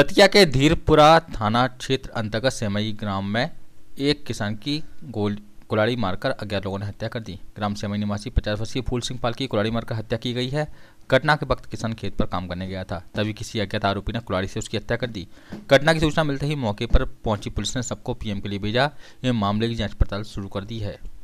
दतिया के धीरपुरा थाना क्षेत्र अंतर्गत सेमई ग्राम में एक किसान की गोल कुलाड़ी मारकर अज्ञात लोगों ने हत्या कर दी ग्राम सेमई निवासी पचास वर्षीय फूल सिंह पाल की कुलाड़ी मारकर हत्या की गई है घटना के वक्त किसान खेत पर काम करने गया था तभी किसी अज्ञात आरोपी ने कुलाड़ी से उसकी हत्या कर दी घटना की सूचना मिलते ही मौके पर पहुंची पुलिस ने सबको पीएम के लिए भेजा एवं मामले की जाँच पड़ताल शुरू कर दी है